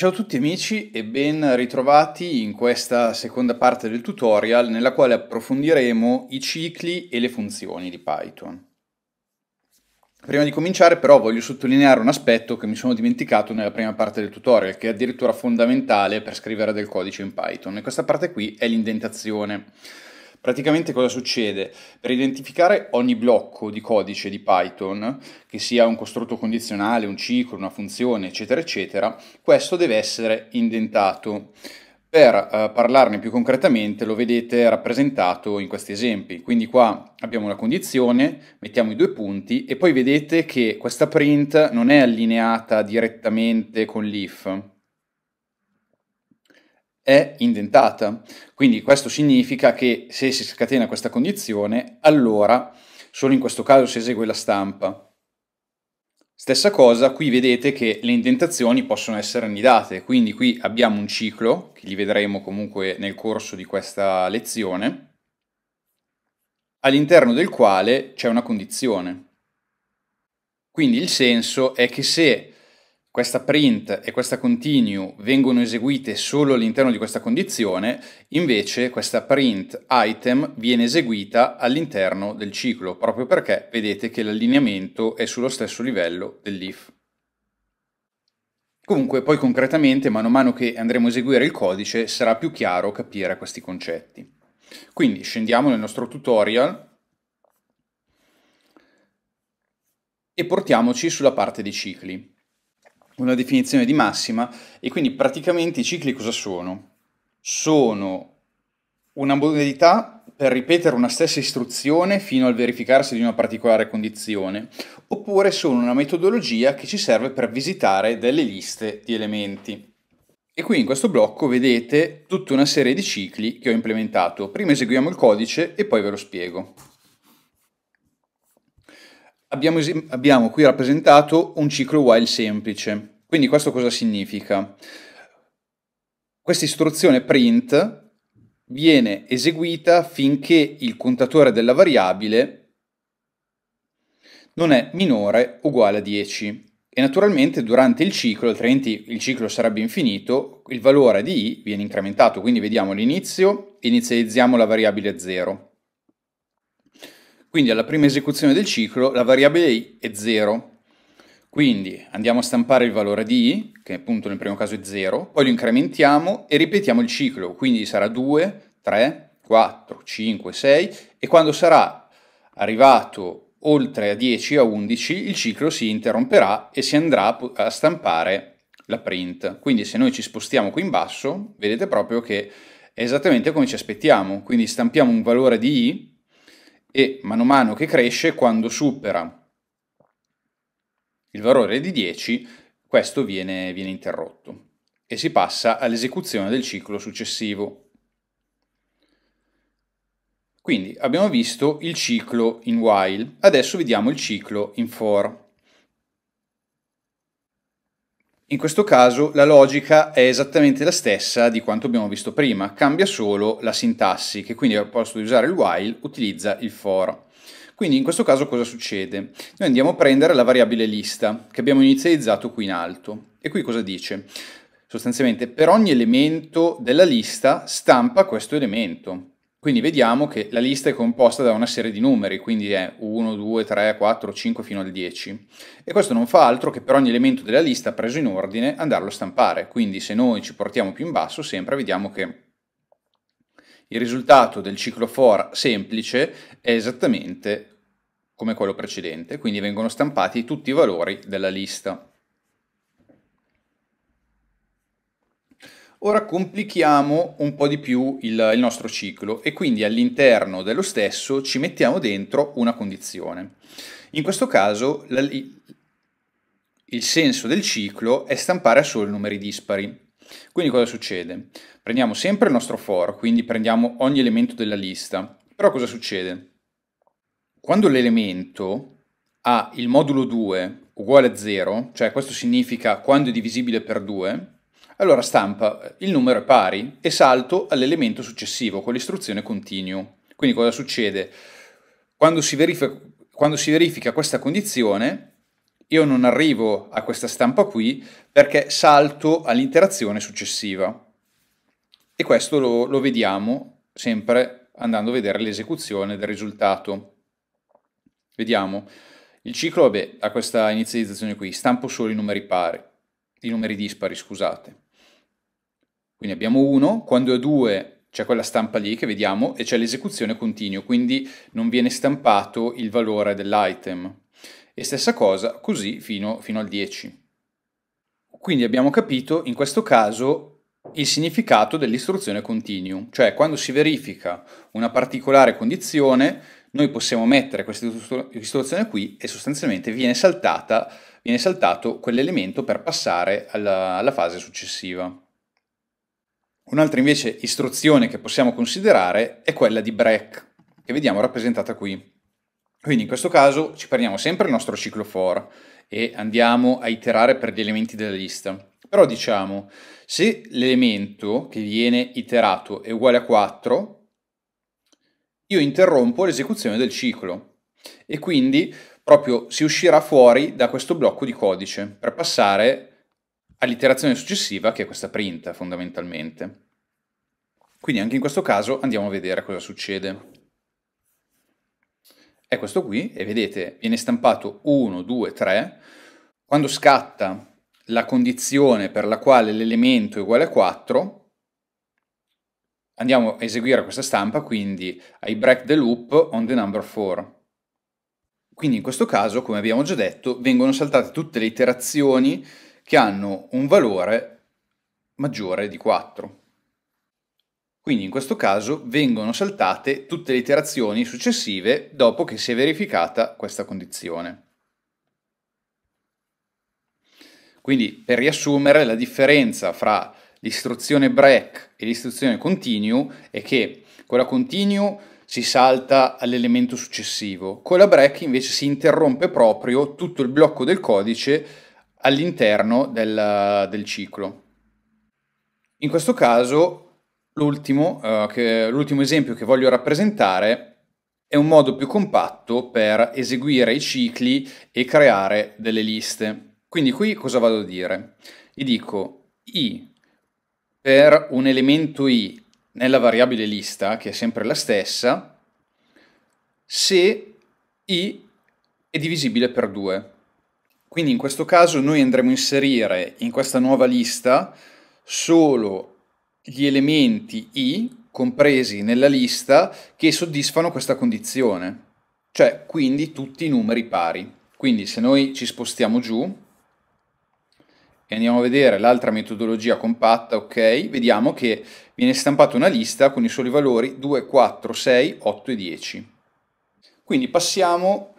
Ciao a tutti amici e ben ritrovati in questa seconda parte del tutorial nella quale approfondiremo i cicli e le funzioni di Python. Prima di cominciare però voglio sottolineare un aspetto che mi sono dimenticato nella prima parte del tutorial, che è addirittura fondamentale per scrivere del codice in Python, e questa parte qui è l'indentazione. Praticamente cosa succede? Per identificare ogni blocco di codice di Python, che sia un costrutto condizionale, un ciclo, una funzione, eccetera, eccetera, questo deve essere indentato. Per eh, parlarne più concretamente lo vedete rappresentato in questi esempi. Quindi qua abbiamo la condizione, mettiamo i due punti e poi vedete che questa print non è allineata direttamente con l'if, è indentata. Quindi questo significa che se si scatena questa condizione, allora solo in questo caso si esegue la stampa. Stessa cosa, qui vedete che le indentazioni possono essere annidate, quindi qui abbiamo un ciclo, che li vedremo comunque nel corso di questa lezione, all'interno del quale c'è una condizione. Quindi il senso è che se questa print e questa continue vengono eseguite solo all'interno di questa condizione, invece questa print item viene eseguita all'interno del ciclo, proprio perché vedete che l'allineamento è sullo stesso livello dell'if. Comunque poi concretamente, mano a mano che andremo a eseguire il codice, sarà più chiaro capire questi concetti. Quindi scendiamo nel nostro tutorial e portiamoci sulla parte dei cicli una definizione di massima e quindi praticamente i cicli cosa sono? Sono una modalità per ripetere una stessa istruzione fino al verificarsi di una particolare condizione, oppure sono una metodologia che ci serve per visitare delle liste di elementi. E qui in questo blocco vedete tutta una serie di cicli che ho implementato. Prima eseguiamo il codice e poi ve lo spiego. Abbiamo, abbiamo qui rappresentato un ciclo while semplice. Quindi questo cosa significa? Questa istruzione print viene eseguita finché il contatore della variabile non è minore o uguale a 10 e naturalmente durante il ciclo, altrimenti il ciclo sarebbe infinito, il valore di i viene incrementato, quindi vediamo l'inizio, inizializziamo la variabile 0. Quindi alla prima esecuzione del ciclo la variabile i è 0, quindi andiamo a stampare il valore di i, che appunto nel primo caso è 0, poi lo incrementiamo e ripetiamo il ciclo, quindi sarà 2, 3, 4, 5, 6 e quando sarà arrivato oltre a 10, a 11, il ciclo si interromperà e si andrà a stampare la print. Quindi se noi ci spostiamo qui in basso, vedete proprio che è esattamente come ci aspettiamo, quindi stampiamo un valore di i e mano a mano che cresce quando supera il valore di 10, questo viene, viene interrotto e si passa all'esecuzione del ciclo successivo. Quindi abbiamo visto il ciclo in while, adesso vediamo il ciclo in for. In questo caso la logica è esattamente la stessa di quanto abbiamo visto prima, cambia solo la sintassi che quindi al posto di usare il while utilizza il for. Quindi in questo caso cosa succede? Noi andiamo a prendere la variabile lista che abbiamo inizializzato qui in alto. E qui cosa dice? Sostanzialmente per ogni elemento della lista stampa questo elemento. Quindi vediamo che la lista è composta da una serie di numeri, quindi è 1, 2, 3, 4, 5 fino al 10. E questo non fa altro che per ogni elemento della lista preso in ordine andarlo a stampare. Quindi se noi ci portiamo più in basso sempre vediamo che il risultato del ciclo for semplice è esattamente come quello precedente, quindi vengono stampati tutti i valori della lista. Ora complichiamo un po' di più il, il nostro ciclo e quindi all'interno dello stesso ci mettiamo dentro una condizione. In questo caso la, il senso del ciclo è stampare solo numeri dispari, quindi cosa succede? Prendiamo sempre il nostro for, quindi prendiamo ogni elemento della lista. Però cosa succede? Quando l'elemento ha il modulo 2 uguale a 0, cioè questo significa quando è divisibile per 2, allora stampa il numero è pari e salto all'elemento successivo con l'istruzione continue. Quindi cosa succede? Quando si, verifica, quando si verifica questa condizione, io non arrivo a questa stampa qui perché salto all'interazione successiva. E questo lo, lo vediamo sempre andando a vedere l'esecuzione del risultato. Vediamo, il ciclo vabbè, ha questa inizializzazione qui, stampo solo i numeri pari, i numeri dispari, scusate. Quindi abbiamo 1, quando è 2 c'è quella stampa lì che vediamo e c'è l'esecuzione continua, quindi non viene stampato il valore dell'item. E stessa cosa così fino, fino al 10. Quindi abbiamo capito in questo caso il significato dell'istruzione continuum, cioè quando si verifica una particolare condizione, noi possiamo mettere questa istruzione qui e sostanzialmente viene, saltata, viene saltato quell'elemento per passare alla, alla fase successiva. Un'altra invece istruzione che possiamo considerare è quella di break, che vediamo rappresentata qui. Quindi in questo caso ci prendiamo sempre il nostro ciclo for e andiamo a iterare per gli elementi della lista. Però diciamo, se l'elemento che viene iterato è uguale a 4, io interrompo l'esecuzione del ciclo e quindi proprio si uscirà fuori da questo blocco di codice per passare all'iterazione successiva che è questa print fondamentalmente. Quindi anche in questo caso andiamo a vedere cosa succede è questo qui e vedete viene stampato 1, 2, 3. Quando scatta la condizione per la quale l'elemento è uguale a 4, andiamo a eseguire questa stampa, quindi I break the loop on the number 4. Quindi in questo caso, come abbiamo già detto, vengono saltate tutte le iterazioni che hanno un valore maggiore di 4. Quindi in questo caso vengono saltate tutte le iterazioni successive dopo che si è verificata questa condizione. Quindi per riassumere la differenza fra l'istruzione break e l'istruzione continue è che con la continue si salta all'elemento successivo, con la break invece si interrompe proprio tutto il blocco del codice all'interno del, del ciclo. In questo caso L'ultimo, eh, che, l'ultimo esempio che voglio rappresentare è un modo più compatto per eseguire i cicli e creare delle liste. Quindi qui cosa vado a dire? Gli dico i per un elemento i nella variabile lista, che è sempre la stessa, se i è divisibile per 2. Quindi in questo caso noi andremo a inserire in questa nuova lista solo gli elementi I compresi nella lista che soddisfano questa condizione, cioè quindi tutti i numeri pari. Quindi se noi ci spostiamo giù e andiamo a vedere l'altra metodologia compatta, ok, vediamo che viene stampata una lista con i soli valori 2, 4, 6, 8 e 10. Quindi passiamo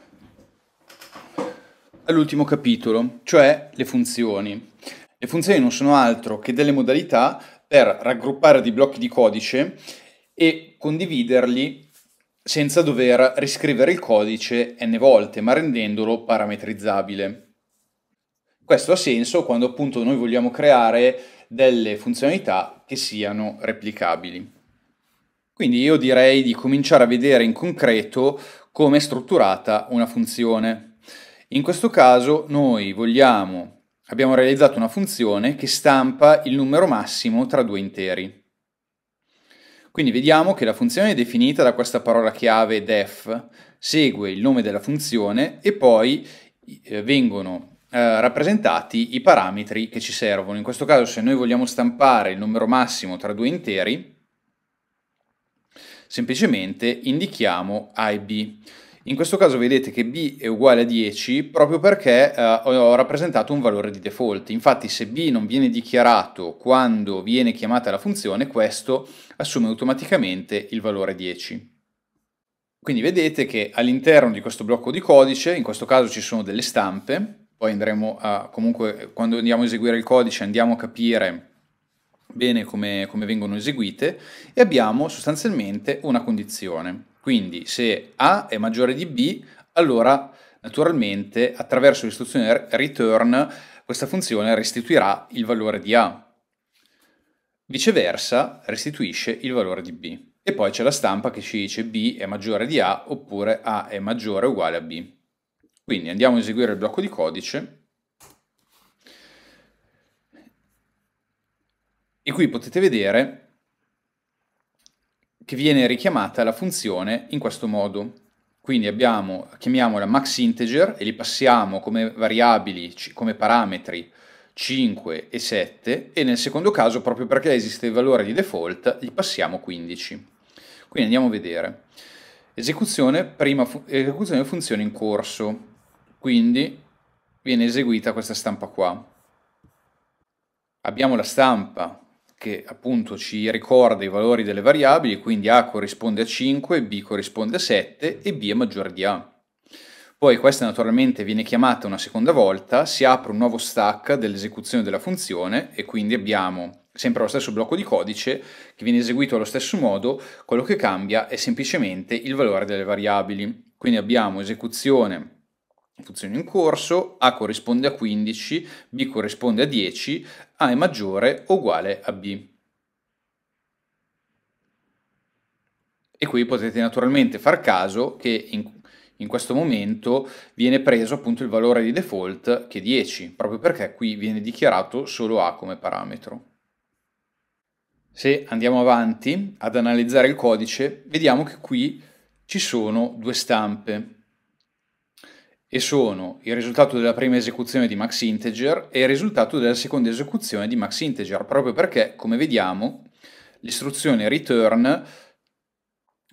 all'ultimo capitolo, cioè le funzioni. Le funzioni non sono altro che delle modalità per raggruppare dei blocchi di codice e condividerli senza dover riscrivere il codice n volte, ma rendendolo parametrizzabile. Questo ha senso quando appunto noi vogliamo creare delle funzionalità che siano replicabili. Quindi io direi di cominciare a vedere in concreto come è strutturata una funzione. In questo caso noi vogliamo abbiamo realizzato una funzione che stampa il numero massimo tra due interi. Quindi vediamo che la funzione è definita da questa parola chiave def, segue il nome della funzione e poi eh, vengono eh, rappresentati i parametri che ci servono. In questo caso se noi vogliamo stampare il numero massimo tra due interi, semplicemente indichiamo A e B. In questo caso vedete che b è uguale a 10 proprio perché eh, ho rappresentato un valore di default. Infatti se b non viene dichiarato quando viene chiamata la funzione, questo assume automaticamente il valore 10. Quindi vedete che all'interno di questo blocco di codice, in questo caso ci sono delle stampe, poi andremo a, comunque quando andiamo a eseguire il codice andiamo a capire bene come, come vengono eseguite e abbiamo sostanzialmente una condizione. Quindi se A è maggiore di B, allora naturalmente attraverso l'istruzione return questa funzione restituirà il valore di A. Viceversa restituisce il valore di B. E poi c'è la stampa che ci dice B è maggiore di A oppure A è maggiore o uguale a B. Quindi andiamo a eseguire il blocco di codice e qui potete vedere che viene richiamata la funzione in questo modo. Quindi abbiamo, chiamiamola max integer e li passiamo come variabili, come parametri 5 e 7 e nel secondo caso proprio perché esiste il valore di default gli passiamo 15. Quindi andiamo a vedere. Esecuzione, prima fu esecuzione funzione in corso, quindi viene eseguita questa stampa qua. Abbiamo la stampa che appunto ci ricorda i valori delle variabili, quindi A corrisponde a 5, B corrisponde a 7 e B è maggiore di A. Poi questa naturalmente viene chiamata una seconda volta, si apre un nuovo stack dell'esecuzione della funzione e quindi abbiamo sempre lo stesso blocco di codice che viene eseguito allo stesso modo, quello che cambia è semplicemente il valore delle variabili. Quindi abbiamo esecuzione funzione in corso, A corrisponde a 15, B corrisponde a 10, A è maggiore o uguale a B. E qui potete naturalmente far caso che in, in questo momento viene preso appunto il valore di default che è 10, proprio perché qui viene dichiarato solo A come parametro. Se andiamo avanti ad analizzare il codice, vediamo che qui ci sono due stampe, e sono il risultato della prima esecuzione di max integer e il risultato della seconda esecuzione di max integer, proprio perché, come vediamo, l'istruzione return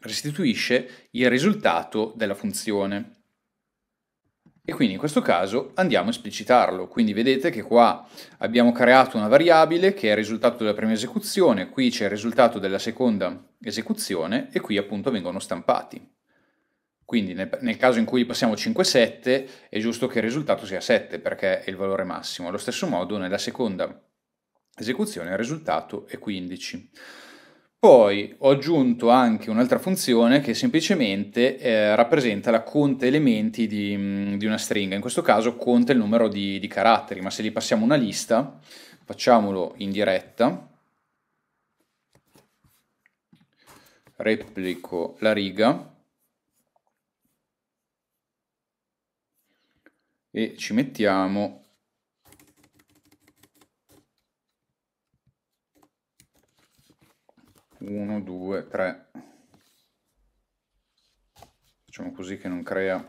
restituisce il risultato della funzione. E quindi in questo caso andiamo a esplicitarlo, quindi vedete che qua abbiamo creato una variabile che è il risultato della prima esecuzione, qui c'è il risultato della seconda esecuzione e qui appunto vengono stampati. Quindi nel, nel, caso in cui passiamo 5,7 è giusto che il risultato sia 7 perché è il valore massimo. Allo stesso modo nella seconda esecuzione il risultato è 15. Poi ho aggiunto anche un'altra funzione che semplicemente eh, rappresenta la conta elementi di, mm, di, una stringa, in questo caso conta il numero di, di caratteri, ma se gli passiamo una lista, facciamolo in diretta, replico la riga, e ci mettiamo uno, due, tre. Facciamo così che non crea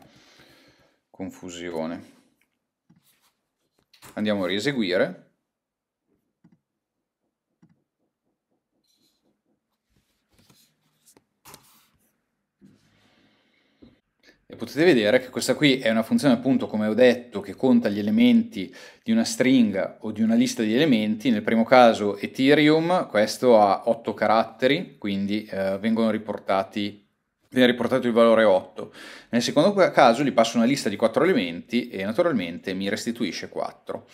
confusione. Andiamo a rieseguire. E potete vedere che questa qui è una funzione appunto come ho detto che conta gli elementi di una stringa o di una lista di elementi, nel primo caso Ethereum, questo ha 8 caratteri, quindi eh, vengono riportati viene riportato il valore 8. Nel secondo caso gli passo una lista di 4 elementi e naturalmente mi restituisce 4.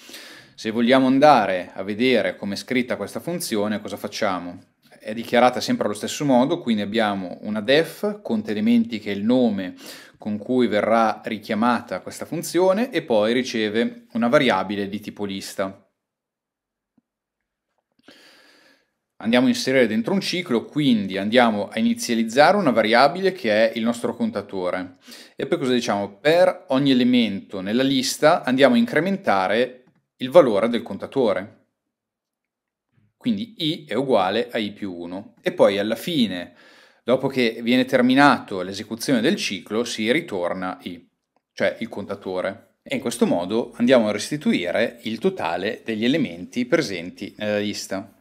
Se vogliamo andare a vedere come è scritta questa funzione, cosa facciamo? È dichiarata sempre allo stesso modo, quindi abbiamo una def, conta elementi che è il nome, con cui verrà richiamata questa funzione e poi riceve una variabile di tipo lista. Andiamo a inserire dentro un ciclo, quindi andiamo a inizializzare una variabile che è il nostro contatore. E poi cosa diciamo? Per ogni elemento nella lista andiamo a incrementare il valore del contatore. Quindi i è uguale a i più 1. E poi alla fine Dopo che viene terminato l'esecuzione del ciclo si ritorna I, cioè il contatore. E in questo modo andiamo a restituire il totale degli elementi presenti nella lista.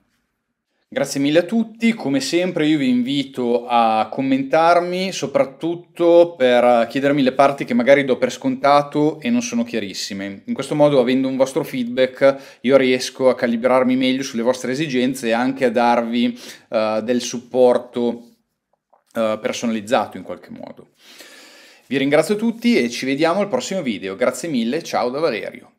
Grazie mille a tutti, come sempre io vi invito a commentarmi soprattutto per chiedermi le parti che magari do per scontato e non sono chiarissime. In questo modo avendo un vostro feedback io riesco a calibrarmi meglio sulle vostre esigenze e anche a darvi uh, del supporto eh, personalizzato in qualche modo. Vi ringrazio tutti e ci vediamo al prossimo video. Grazie mille, ciao da Valerio.